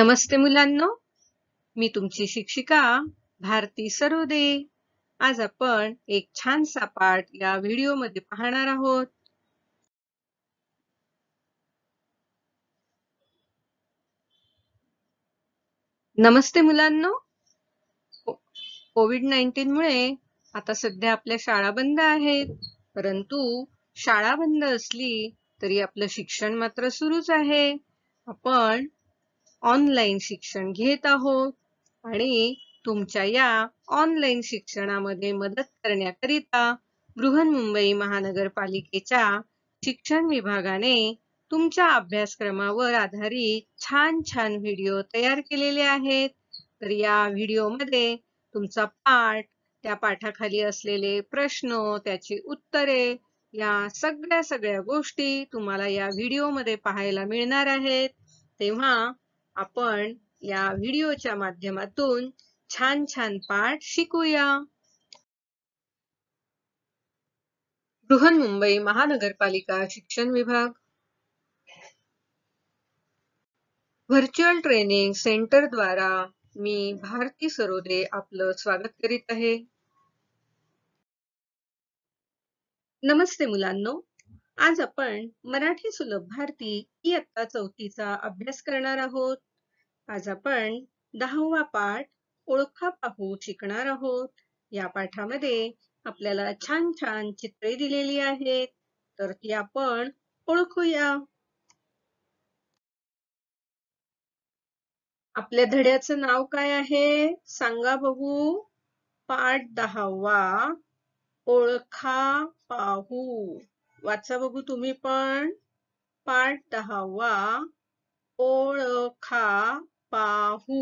नमस्ते मुलांनो मी तुमची शिक्षिका भारती सरोदे आज आपण एक छानसा पाठ या व्हिडिओ मध्ये पाहणार आहोत नमस्ते मुलांनो कोविड नाईन्टीन मुळे आता सध्या आपल्या शाळा बंद आहेत परंतु शाळा बंद असली तरी आपलं शिक्षण मात्र सुरूच आहे आपण ऑनलाईन शिक्षण घेत आहोत आणि तुमच्या या ऑनलाईन शिक्षणामध्ये मदत करण्याकरिता बृहन्मुंबई महानगरपालिकेच्या शिक्षण विभागाने तुमच्या अभ्यासक्रमावर आधारित छान छान व्हिडिओ तयार केलेले आहेत तर या व्हिडिओमध्ये तुमचा पाठ त्या पाठाखाली असलेले प्रश्न त्याची उत्तरे या सगळ्या सगळ्या गोष्टी तुम्हाला या व्हिडिओमध्ये पाहायला मिळणार आहेत तेव्हा आपण या व्हिडिओच्या माध्यमातून छान छान पाठ शिकूया बृहन्मुंबई महानगरपालिका शिक्षण विभाग व्हर्च्युअल ट्रेनिंग सेंटर द्वारा मी भारती सरोदे आपलं स्वागत करीत आहे नमस्ते मुलांनो आज आपण मराठी सुलभ भारती इयत्ता चौथीचा अभ्यास करणार आहोत आज आपण दहावा पाठ ओळखा पाहू शिकणार आहोत या पाठामध्ये आपल्याला छान छान चित्रे दिलेली आहेत तर ती आपण ओळखूया आपल्या धड्याचं नाव काय आहे सांगा बघू पाठ दहावा ओळखा पाहू वाचा बघू तुम्ही पण पाठ दहावा ओळखा पाहू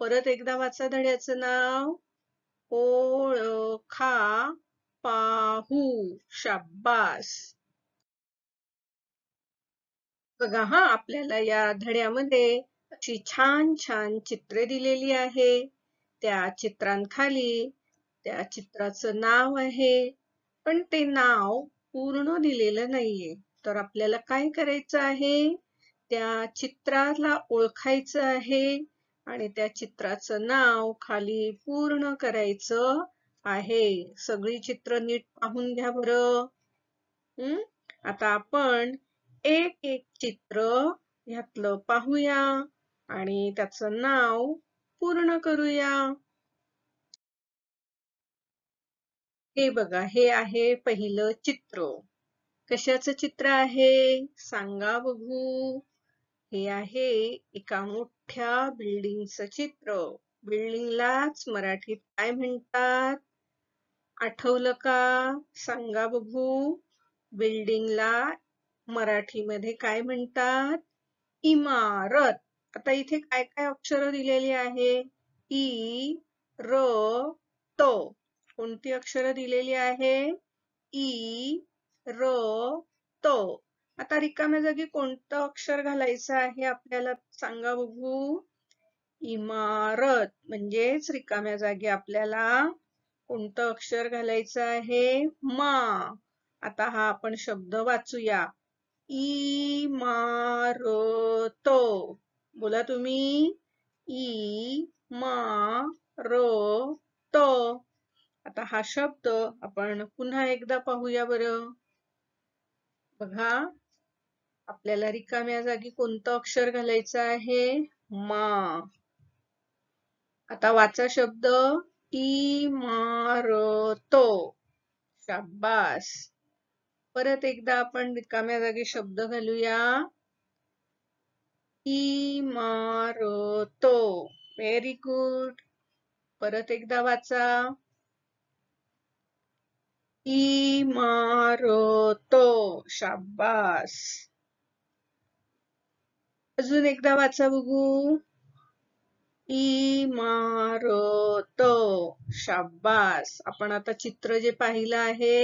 परत एकदा वाचा धड्याचं नाव ओळखा पाहू शाब्बास बघा हा आपल्याला या धड्यामध्ये अशी छान छान चित्रे दिलेली आहे त्या चित्रांखाली त्या चित्राचं नाव आहे पण ते नाव पूर्ण दिलेलं नाहीये तर आपल्याला काय करायचं आहे त्या चित्राला ओळखायचं आहे आणि त्या चित्राचं नाव खाली पूर्ण करायचं आहे सगळी चित्र नीट पाहून घ्या बरं हम्म आता आपण एक एक चित्र घातलं पाहूया आणि त्याचं नाव पूर्ण करूया हे बघा हे आहे पहिलं चित्र कशाचं चित्र आहे सांगा बघू हे आहे एका मोठ्या बिल्डिंगचं चित्र बिल्डिंगलाच मराठीत काय म्हणतात आठवलं का सांगा बघू बिल्डिंगला मराठीमध्ये काय म्हणतात इमारत आता इथे काय काय अक्षर दिलेली आहे ई र त कोणती अक्षर दिलेली आहे ई र त आता रिकाम्या जागी कोणतं अक्षर घालायचं आहे आपल्याला सांगा बघू इमारत म्हणजेच रिकाम्या जागी आपल्याला कोणतं अक्षर घालायचं आहे मा आता हा आपण शब्द वाचूया इमारत बोला तुम्ही ई मा र त आता हा शब्द आपण पुन्हा एकदा पाहूया बरं बघा आपल्याला रिकाम्या जागी कोणतं अक्षर घालायचं आहे मा आता वाचा शब्द इमारतो शाबास परत एकदा आपण रिकाम्या जागी शब्द घालूया इमारतो व्हेरी गुड परत एकदा वाचा इमारतो शाबास अजून एकदा वाचा बघू इमारत शाबास आपण आता चित्र जे पाहिलं आहे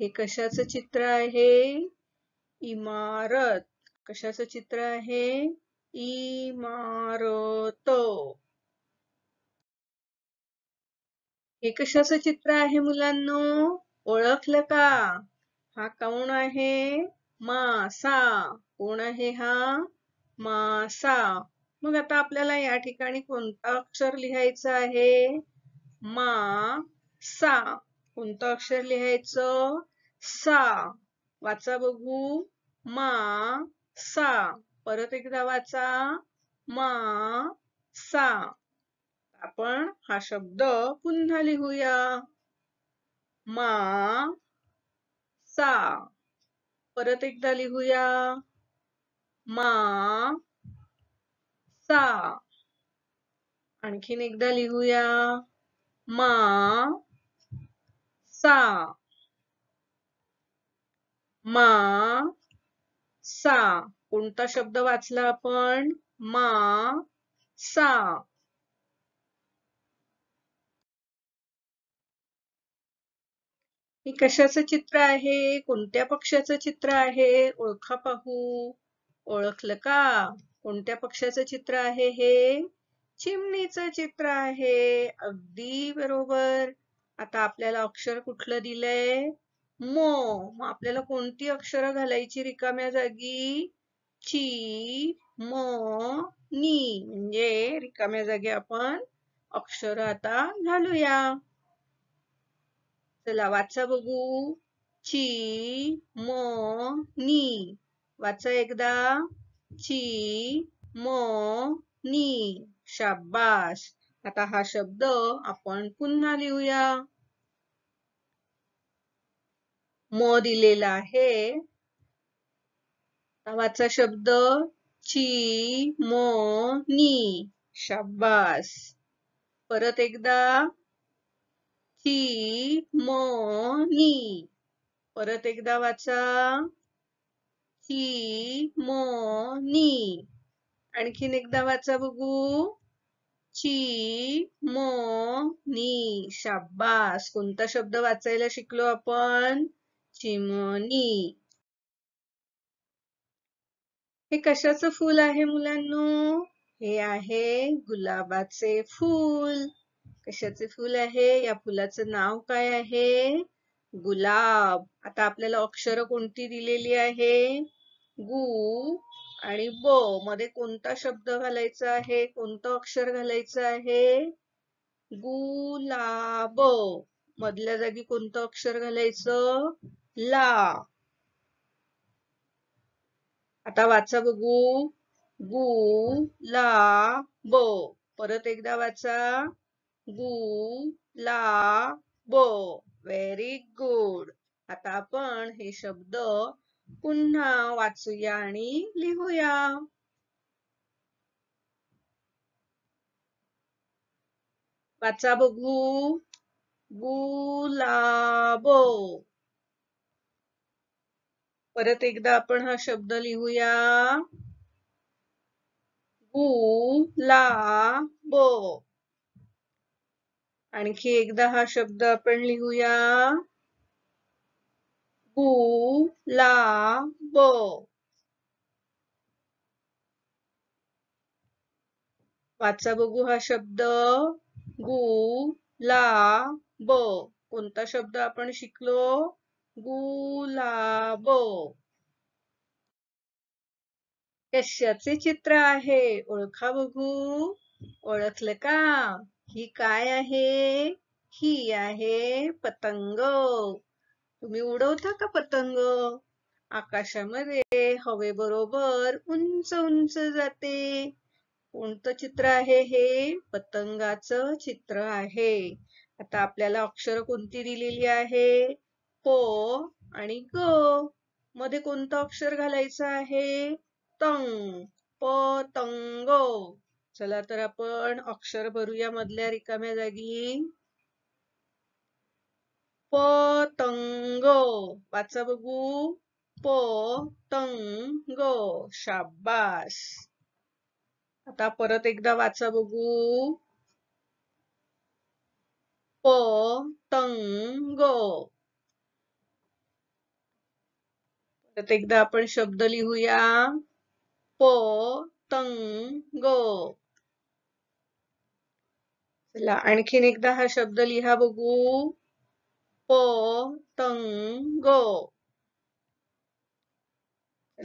हे कशाचं चित्र आहे इमारत कशाचं चित्र आहे इमारत हे कशाचं चित्र आहे मुलांनो ओळखलं का हा कोण आहे मासा कोण आहे हा मासा मग आता आपल्याला या ठिकाणी कोणता अक्षर लिहायचं आहे मा सा कोणतं अक्षर लिहायचं सा वाचा बघू मा सा परत एकदा वाचा मा सा आपण हा शब्द पुन्हा लिहूया मा सा परत एकदा लिहूया मा सा आणखीन एकदा लिहूया मा सा मा सा कोणता शब्द वाचला आपण मा सा हे कशाचं चित्र आहे कोणत्या पक्षाचं चित्र आहे ओळखा पाहू ओळखलं का कोणत्या पक्षाचं चित्र आहे हे चिमणीचं चित्र आहे अगदी बरोबर आता आपल्याला अक्षर कुठलं दिलंय मो मग आपल्याला कोणती अक्षर घालायची रिकाम्या जागी ची म नी म्हणजे रिकाम्या जागी आपण अक्षर आता घालूया चला वाचा बघू ची म नी वाचा एकदा ची म नी शाबास आता हा शब्द आपण पुन्हा लिहूया म दिलेला आहे वाचा शब्द ची म नी शाबास परत एकदा ची म नी परत एकदा वाचा ची मो नी आणखीन एकदा वाचा बघू ची मो नी शाबास कोणता शब्द वाचायला शिकलो आपण चिमोनी हे कशाचं फूल आहे मुलांनो हे आहे गुलाबाचे फूल कशाचे फूल आहे या फुलाचं नाव काय आहे गुलाब आता आपल्याला अक्षर कोणती दिलेली आहे गु आणि ब मध्ये कोणता शब्द घालायचा आहे कोणतं अक्षर घालायचं आहे ब मधल्या जागी कोणतं अक्षर घालायचं ला आता वाचा बघू गु ला ब परत एकदा वाचा गु ला ब व्हेरी गुड आता आपण हे शब्द पुन्हा वाचूया आणि लिहूया वाचा बघू गुलाबो परत एकदा आपण हा शब्द लिहूया बो आणखी एकदा हा शब्द आपण लिहूया वाचा बघू हा शब्द गु ला ब कोणता शब्द आपण शिकलो गुलाब कशाचे चित्र आहे ओळखा बघू ओळखलं का ही काय आहे ही आहे पतंग तुम्ही उडवता का पतंग आकाशामध्ये बरोबर उंच उंच जाते कोणतं चित्र आहे हे पतंगाचं चित्र आहे आता आपल्याला अक्षर कोणती दिलेली आहे प आणि ग मध्ये कोणतं अक्षर घालायचं आहे तंग पतंग चला तर आपण अक्षर भरूया मधल्या रिकाम्या जागी पतंग वाचा बघू पतंग शाबास आता परत एकदा वाचा बघू पतंग परत एकदा आपण शब्द लिहूया पतंग चला आणखीन एकदा हा शब्द लिहा बघू पो तंग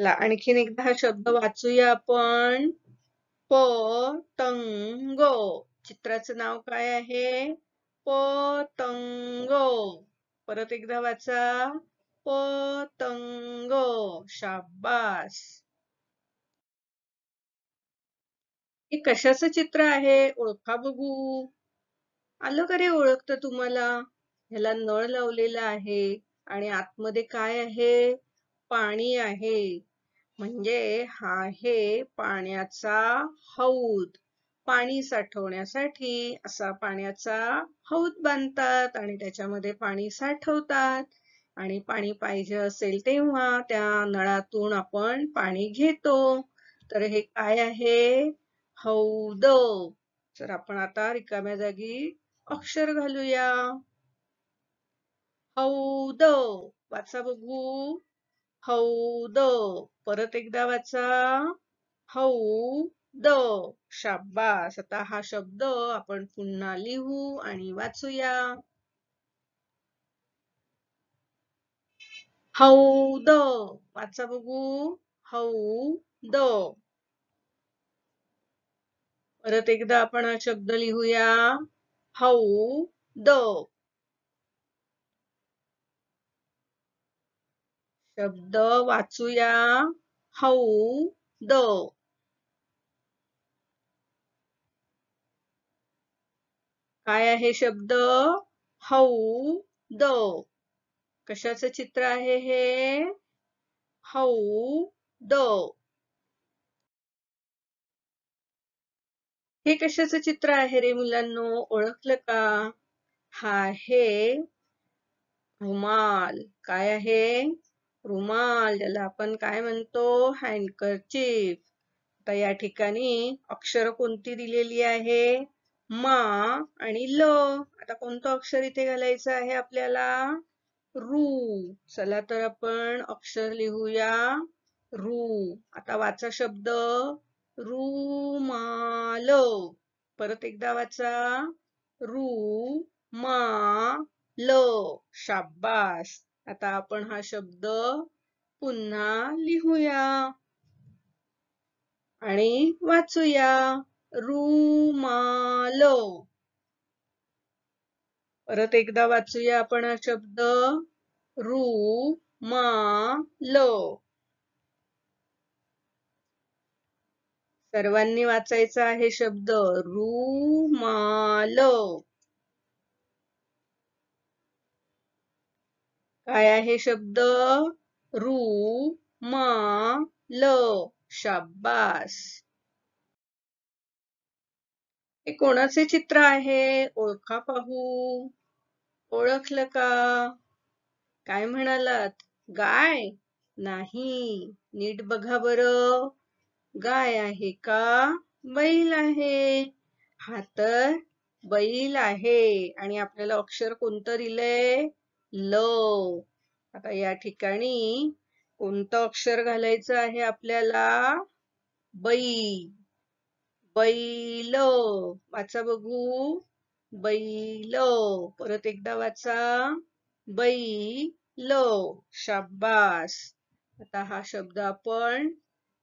ला आणखीन एकदा हा शब्द वाचूया आपण प तंगो चित्राचं नाव काय आहे प तंगो परत एकदा वाचा तंगो शाबास हे कशाचं चित्र आहे ओळखा बघू आलं का रे ओळखतं तुम्हाला ह्याला नळ लावलेला आहे आणि आतमध्ये काय आहे पाणी आहे म्हणजे हा आहे पाण्याचा हौद पाणी साठवण्यासाठी असा पाण्याचा हौद बांधतात आणि त्याच्यामध्ये पाणी साठवतात आणि पाणी पाहिजे असेल तेव्हा त्या नळातून आपण पाणी घेतो तर हे काय आहे हौद तर आपण आता रिकाम्या जागी अक्षर घालूया हौद वाचा बघू हौद परत एकदा वाचा हौद शाब्बास आता हा शब्द आपण पुन्हा लिहू आणि वाचूया द, वाचा बघू हौद परत एकदा आपण हा शब्द लिहूया हौ द, शब्द वाचूया हौ द काय आहे शब्द हौ द कशाचं चित्र आहे हे हौ द हे कशाचं चित्र आहे रे मुलांना ओळखलं का हा आहे रुमाल काय आहे रुमाल ज्याला आपण काय म्हणतो हँडकरचीफ आता या ठिकाणी अक्षर कोणती दिलेली आहे मा आणि ल आता कोणतं अक्षर इथे घालायचं आहे आपल्याला रू चला तर आपण अक्षर लिहूया रू आता वाचा शब्द रुमाल परत एकदा वाचा रु मा ल शाबास आता आपण हा शब्द पुन्हा लिहूया आणि वाचूया रुमाल परत एकदा वाचूया आपण हा शब्द रु मा ल सर्वांनी वाचायचा आहे शब्द रुमाल काय आहे शब्द रू म ल शाब्बास हे कोणाचे चित्र आहे ओळखा पाहू ओळखलं का काय म्हणालात गाय नाही नीट बघा बर गाय आहे का बैल आहे हा तर बैल आहे आणि आपल्याला अक्षर कोणतं दिलंय ल आता या ठिकाणी कोणतं अक्षर घालायचं आहे आपल्याला बै बैल वाचा बघू बैल परत एकदा वाचा बै ल शाब्बास आता हा शब्द आपण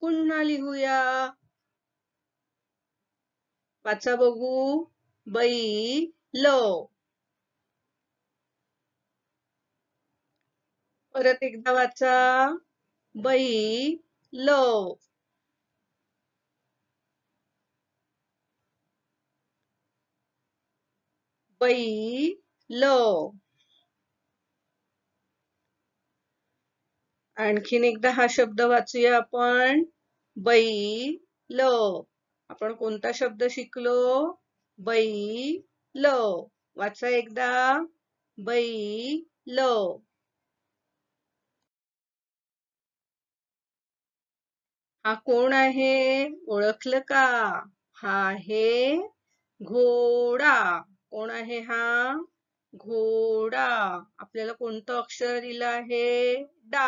पुन्हा लिहूया वाचा बघू बै ल परत एकदा वाचा बई लो, बै लो, आणखीन एकदा हा शब्द वाचूया आपण बै ल आपण कोणता शब्द शिकलो बै ल वाचा एकदा बै ल हा कोण आहे ओळखलं का हा आहे घोडा कोण आहे हा घोडा आपल्याला कोणतं अक्षर दिलं आहे डा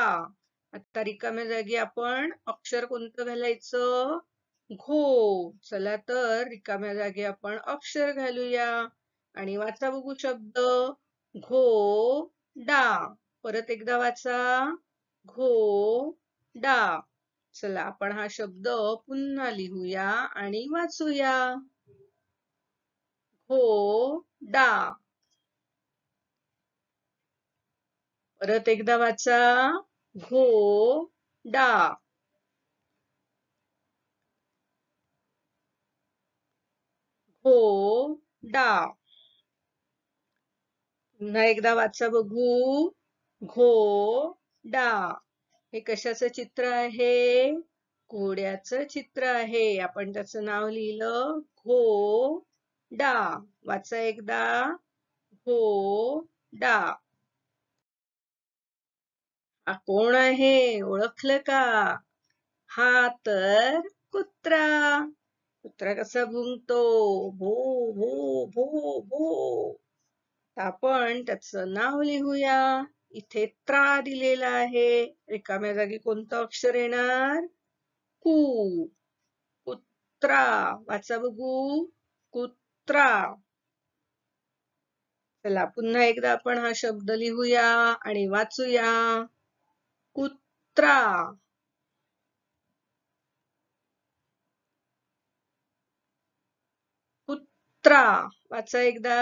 आता रिकाम्या जागी आपण अक्षर कोणतं घालायचं घो चला तर रिकाम्या जागी आपण अक्षर घालूया आणि वाचा बघू शब्द घो डा परत एकदा वाचा घो डा चला आपण हा शब्द पुन्हा लिहूया आणि वाचूया घो हो, डा परत एकदा वाचा घो हो, डा घो हो, डा पुन्हा एकदा वाचा बघू घो डा हे कशाचं चित्र आहे घोड्याचं चित्र आहे आपण त्याच नाव लिहिलं घो डा वाचा एकदा हो डा हा कोण आहे ओळखलं का हा तर कुत्रा कुत्रा कसा भुंकतो भो भो भो भो आपण त्याच नाव लिहूया इथे त्रा दिलेला आहे रिकाम्या जागी कोणतं अक्षर येणार कु कुत्रा वाचा बघू कुत्रा चला पुन्हा एकदा आपण हा शब्द लिहूया आणि वाचूया कुत्रा कुत्रा वाचा एकदा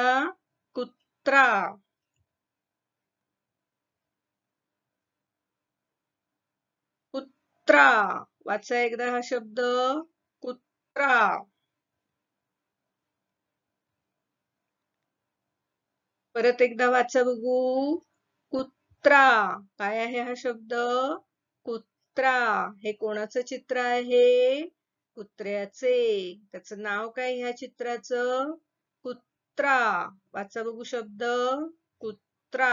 कुत्रा कुत्रा वाचा एकदा हा शब्द कुत्रा परत एकदा वाचा बघू कुत्रा काय आहे हा शब्द कुत्रा हे कोणाचं चित्र आहे कुत्र्याचे त्याचं नाव काय ह्या चित्राचं कुत्रा वाचा बघू शब्द कुत्रा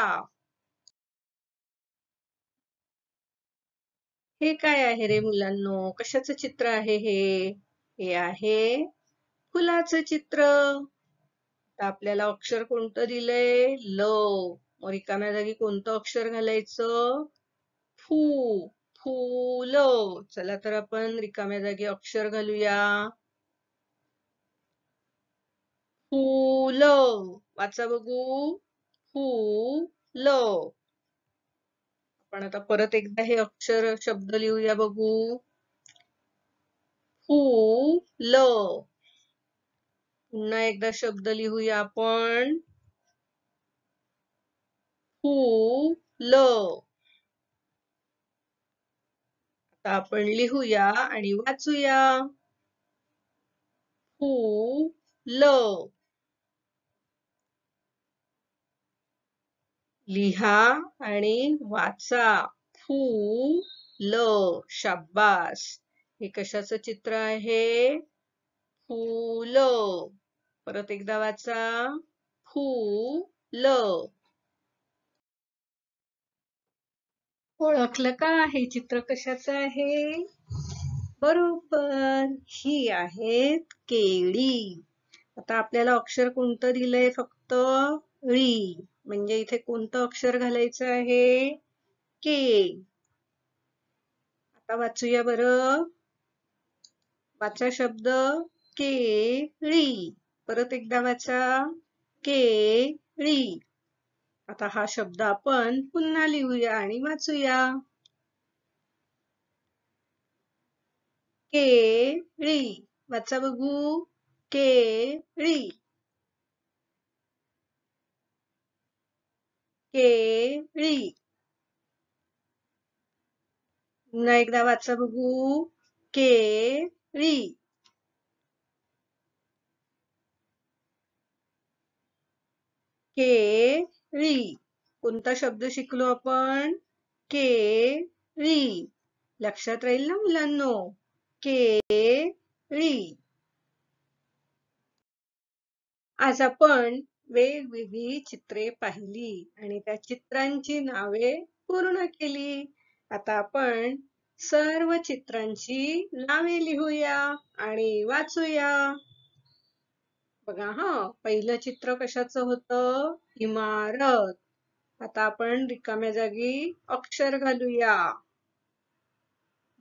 हे काय आहे रे मुलांनो कशाचं चित्र आहे हे हे आहे फुलाचं चित्र आपल्याला अक्षर कोणतं दिलंय ल मग रिकाम्या जागी कोणतं अक्षर घालायचं फू फूल चला तर आपण रिकाम्या जागी अक्षर घालूया फूल वाचा बघू फू ल पण आता परत एकदा हे अक्षर शब्द लिहूया बघू फू ल पुन्हा एकदा शब्द लिहूया आपण हु ल आता आपण लिहूया आणि वाचूया हु ल लिहा आणि वाचा फू ल शाब्बास हे कशाचं चित्र आहे फूल परत एकदा वाचा फू ल ओळखलं का हे चित्र कशाच आहे बरोबर ही आहेत केळी आता आपल्याला अक्षर कोणतं दिलंय फक्त ळी म्हणजे इथे कोणतं अक्षर घालायचं आहे के आता वाचूया बर वाचा शब्द केळी परत एकदा वाचा केळी आता हा शब्द आपण पुन्हा लिहूया आणि वाचूया केळी वाचा बघू केळी केळी पुन्हा एकदा वाचा बघू केळी केळी कोणता शब्द शिकलो आपण केळी लक्षात राहील ना मुलांनो केळी आज आपण वेगवेगळी चित्रे पाहिली आणि त्या चित्रांची नावे पूर्ण केली आता आपण सर्व चित्रांची नावे लिहूया आणि वाचूया बघा हा पहिलं चित्र कशाचं होत इमारत आता आपण रिकाम्या जागी अक्षर घालूया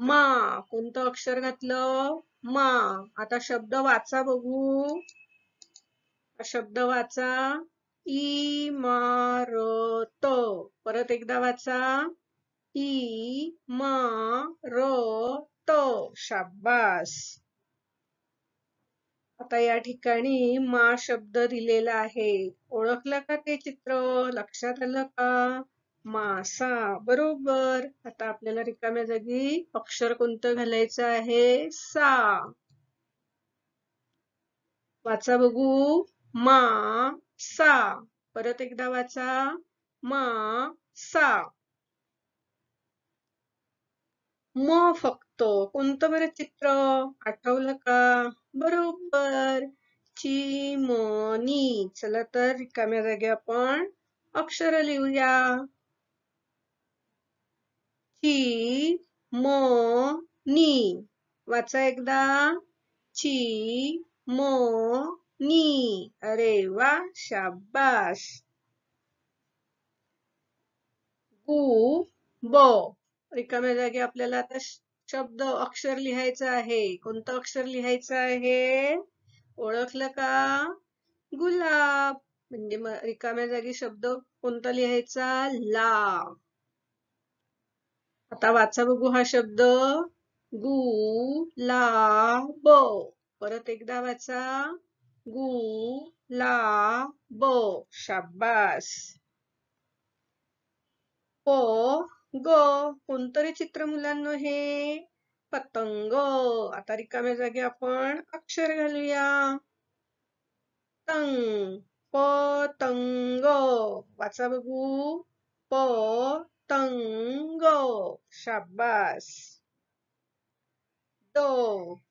मा कोणतं अक्षर घातलं मा आता शब्द वाचा बघू शब्द वाचा इमारत परत एकदा वाचा इ म र शाबास आता या ठिकाणी मा शब्द दिलेला आहे ओळखलं का ते चित्र लक्षात आलं का मासा बरोबर आता आपल्याला रिकाम्या जागी अक्षर कोणतं घालायचं आहे सा वाचा बघू मा सा परत एकदा वाचा मा सा म फक्त कोणतं बरं चित्र आठवलं का बरोबर मनी चला तर रिकाम्या जागी आपण अक्षर लिहूया ची म नी वाचा एकदा ची म नी अरे वा शाबास गु ब रिकाम्या जागी आपल्याला आता शब्द अक्षर लिहायचं आहे कोणतं अक्षर लिहायचं आहे ओळखलं का गुलाब म्हणजे रिकाम्या जागी शब्द कोणता लिहायचा ला आता वाचा बघू हा शब्द गु ला ब परत एकदा वाचा ला, ब, शाब्बास प ग कोणतरी चित्र मुलांना हे पतंग आता रिकाम्या जागी आपण अक्षर घालूया तंग पतंग वाचा बघू पतंग शाब्बास द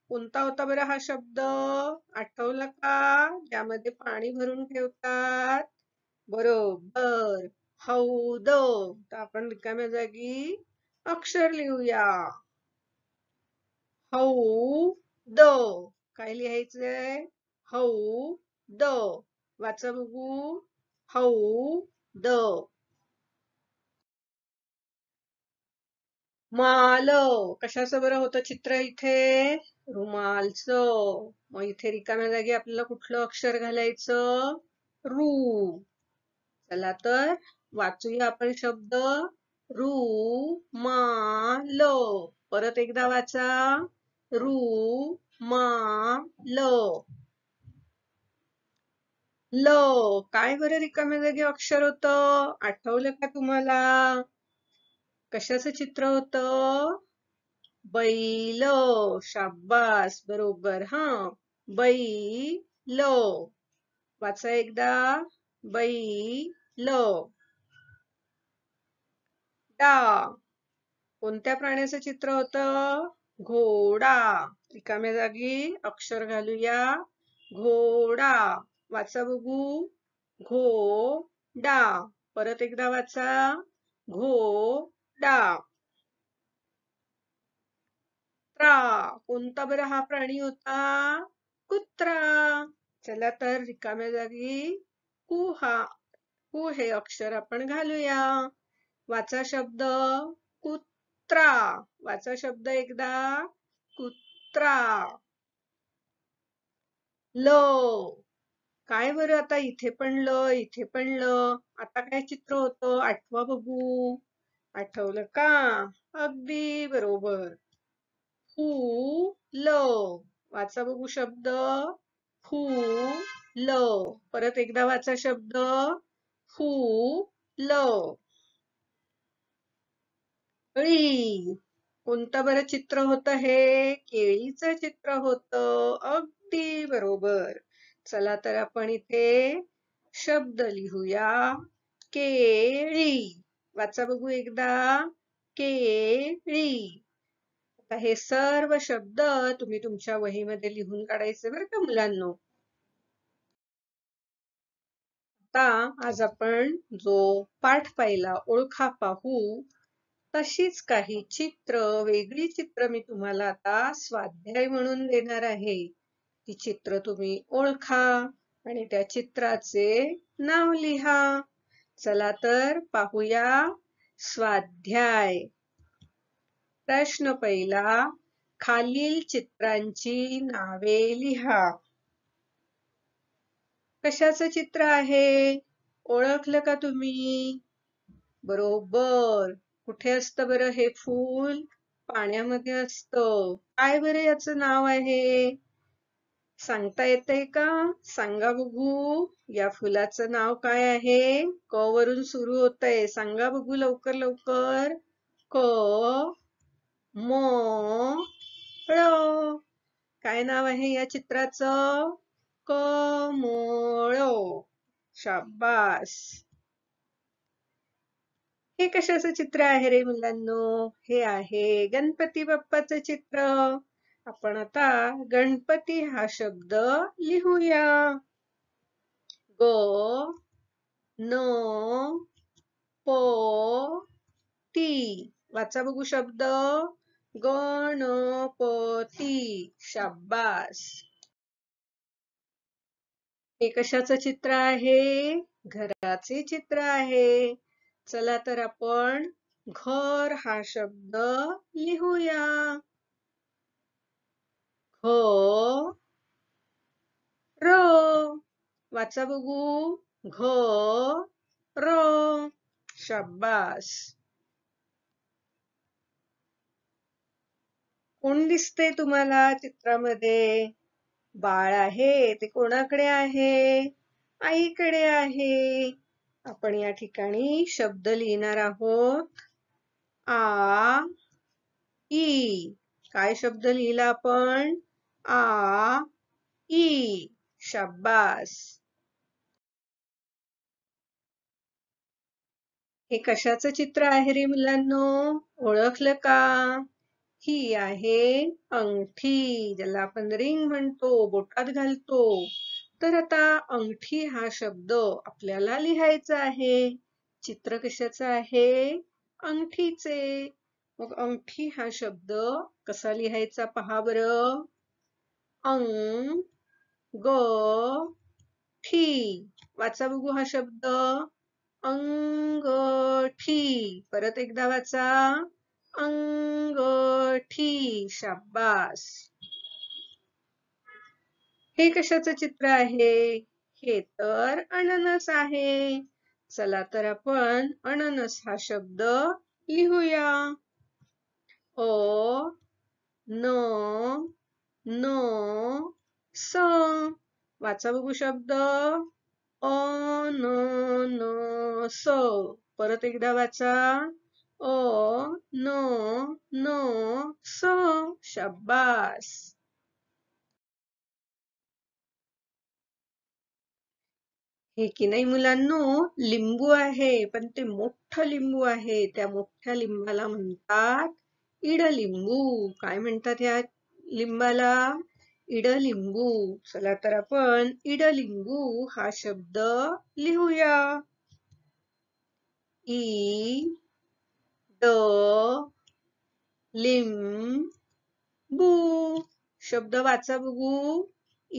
कोणता होता बरं हा शब्द आठवला का ज्यामध्ये पाणी भरून ठेवतात बरोबर हौद तर आपण रिकाम्या जागी अक्षर लिहूया हौ द काय लिहायचंय हौ द वाचा बघू हौ द माल कशाचं बरं होतं चित्र इथे रुमालच मग इथे रिकाम्या जागी आपल्याला कुठलं अक्षर घालायचं रू चला तर वाचूया आपण शब्द रू मा ल परत एकदा वाचा रू मा ल ल काय बर रिकाम्या जागी अक्षर होत आठवलं का तुम्हाला कशाचं चित्र होतं बैल शाब्बास बरोबर हा बैल वाचा एकदा बैल डा कोणत्या प्राण्याचं चित्र होतं घोडा रिकाम्या जागी अक्षर घालूया घोडा वाचा बघू घो डा परत एकदा वाचा घो डा कुत्रा कोणता बरं हा प्राणी होता कुत्रा चला तर रिकाम्या जागी कु हा हे अक्षर आपण घालूया वाचा शब्द कुत्रा वाचा शब्द एकदा कुत्रा ल काय बरं आता इथे पण ल इथे पण ल आता काय चित्र होतं आठवा बघू आठवलं का अगदी बरोबर ल वाचा बघू शब्द ल परत एकदा वाचा शब्द फूल अळी कोणतं बरं चित्र होतं हे केळीचं चित्र होतं अगदी बरोबर चला तर आपण इथे शब्द लिहूया केळी वाचा बघू एकदा केळी आता हे सर्व शब्द तुम्ही तुमच्या वहीमध्ये लिहून काढायचे बरं का मुलांना आता आज आपण जो पाठ पाहिला ओळखा पाहू तशीच काही चित्र वेगळी चित्र मी तुम्हाला आता स्वाध्याय म्हणून देणार आहे ती चित्र तुम्ही ओळखा आणि त्या चित्राचे नाव लिहा चला तर पाहूया स्वाध्याय प्रश्न पहिला खालील चित्रांची नावे लिहा कशाचं चित्र आहे ओळखलं का तुम्ही बरोबर कुठे असत बरं हे फूल पाण्यामध्ये असत काय बरं याच नाव आहे सांगता येतंय का सांगा बघू या फुलाचं नाव काय आहे क वरून सुरू आहे सांगा बघू लवकर लवकर क मो ळ काय नाव आहे या चित्राचं कमळ शाबास हे कशाच चित्र आहे रे मुलांनो हे आहे गणपती बाप्पाचं चित्र आपण आता गणपती हा शब्द लिहूया ग न प टी वाचा बघू शब्द गणपती शाब्बास हे कशाच चित्र आहे घराचे चित्र आहे चला तर आपण घर हा शब्द लिहूया घ र वाचा बघू घ र शाब्बास कोण दिसते तुम्हाला चित्रामध्ये बाळ आहे ते कोणाकडे आहे आईकडे आहे आपण या ठिकाणी शब्द लिहिणार आहोत आ ई काय शब्द लिहिला आपण आ ई शब्बास हे कशाचं चित्र आहे रे मुलांनो ओळखलं का ही आहे अंगठी ज्याला आपण रिंग म्हणतो बोटात घालतो तर आता अंगठी हा शब्द आपल्याला लिहायचा आहे चित्र कशाचं आहे अंगठीचे मग अंगठी हा शब्द कसा लिहायचा पहा बर अंग ग ठी वाचा बघू हा शब्द अंगठी परत एकदा वाचा अंगठी शाबास हे कशाचं चित्र आहे हे तर अननस आहे चला तर आपण अननस हा शब्द लिहूया ओ न न स वाचा बघू शब्द अ न स परत एकदा वाचा ओ नो नो सो शब्बास हे की नाही मुलांनो लिंबू आहे पण ते मोठ लिंबू आहे त्या मोठ्या लिंबाला म्हणतात इड लिंबू काय म्हणतात या लिंबाला इड लिंबू चला तर आपण इड लिंबू हा शब्द लिहूया ई लिम, बू, शब्द वाचा बघू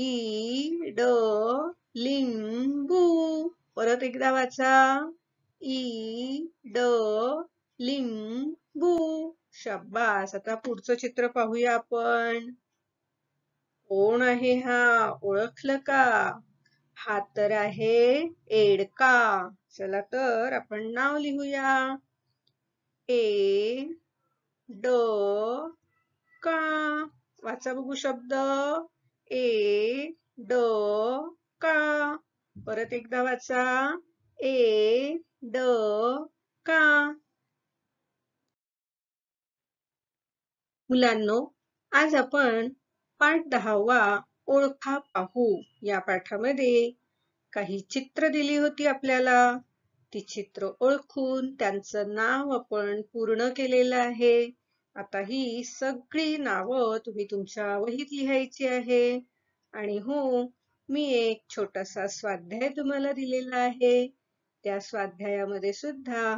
ई ड बू, परत एकदा वाचा ई ड बू, शब्बास, आता पुढचं चित्र पाहूया आपण कोण आहे हा ओळखलं का हा तर आहे एडका चला तर आपण नाव लिहूया ए ड का वाचा बघू शब्द ए ड का परत एकदा वाचा ए ड का मुलांनो आज आपण पाठ दहावा ओळखा पाहू या पाठामध्ये काही चित्र दिली होती आपल्याला ती चित्र ओळखून त्यांचं नाव आपण पूर्ण केलेलं आहे आता ही सगळी नावं तुम्ही तुमच्या वहीत लिहायची आहे आणि हो मी एक छोटासा स्वाध्याय तुम्हाला दिलेला आहे त्या स्वाध्यायामध्ये सुद्धा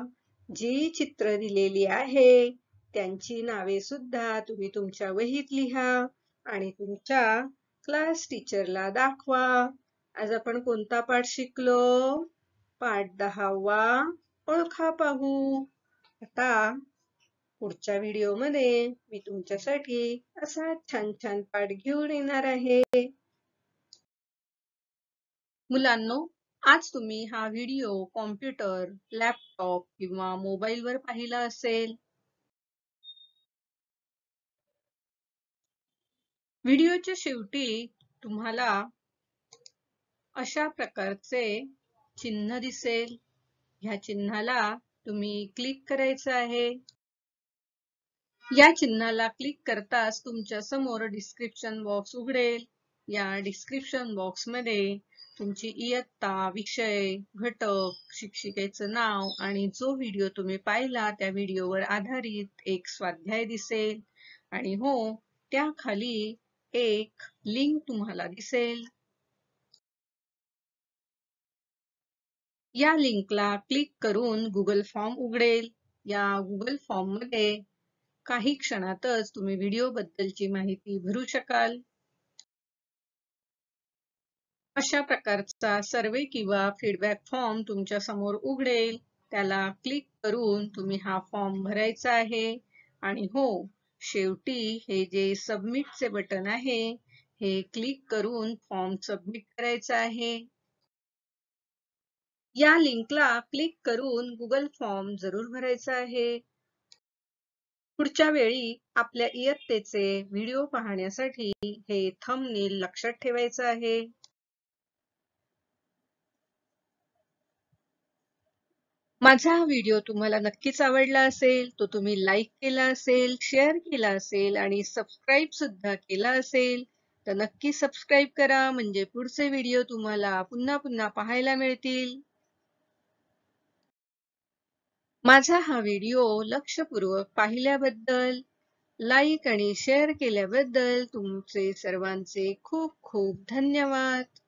जी चित्र दिलेली आहे त्यांची नावे सुद्धा तुम्ही तुमच्या वहीत लिहा आणि तुमच्या क्लास टीचरला दाखवा आज आपण कोणता पाठ शिकलो पाठ दहावा ओळखा पाहू आता पुढच्या व्हिडिओ मध्ये मी तुमच्यासाठी असा छान छान पाठ घेऊन येणार आहे मुलांनो आज तुम्ही हा व्हिडिओ कॉम्प्युटर लॅपटॉप किंवा मोबाईल वर पाहिला असेल व्हिडिओच्या शेवटी तुम्हाला अशा प्रकारचे चिन्ह दिसेल ह्या चिन्हाला तुम्ही क्लिक करायचं आहे या चिन्हाला क्लिक करताच तुमच्या समोर डिस्क्रिप्शन बॉक्स उघडेल या डिस्क्रिप्शन बॉक्समध्ये तुमची इयत्ता विषय घटक शिक्षिकेचं नाव आणि जो व्हिडिओ तुम्ही पाहिला त्या व्हिडिओवर आधारित एक स्वाध्याय दिसेल आणि हो त्या खाली एक लिंक तुम्हाला दिसेल या लिंकला क्लिक करून गुगल फॉर्म उघडेल या गुगल फॉर्म मध्ये काही क्षणातच तुम्ही व्हिडिओ बद्दलची माहिती भरू शकाल अशा प्रकारचा सर्वे किंवा फीडबॅक फॉर्म तुमच्या समोर उघडेल त्याला क्लिक करून तुम्ही हा फॉर्म भरायचा आहे आणि हो शेवटी हे जे सबमिटचे बटन आहे हे क्लिक करून फॉर्म सबमिट करायचा आहे या लिंकला क्लिक करून गुगल फॉर्म जरूर भरायचा आहे पुढच्या वेळी आपल्या इयत्तेचे व्हिडिओ पाहण्यासाठी हे थंबनेल लक्षात ठेवायचं आहे माझा हा व्हिडिओ तुम्हाला नक्कीच आवडला असेल तो तुम्ही लाईक केला असेल शेअर केला असेल आणि सबस्क्राईब सुद्धा केला असेल तर नक्की सबस्क्राईब करा म्हणजे पुढचे व्हिडिओ तुम्हाला पुन्हा पुन्हा पाहायला मिळतील माझा हा व्हिडिओ लक्षपूर्वक पाहिल्याबद्दल लाईक आणि शेअर केल्याबद्दल तुमचे सर्वांचे खूप खूप धन्यवाद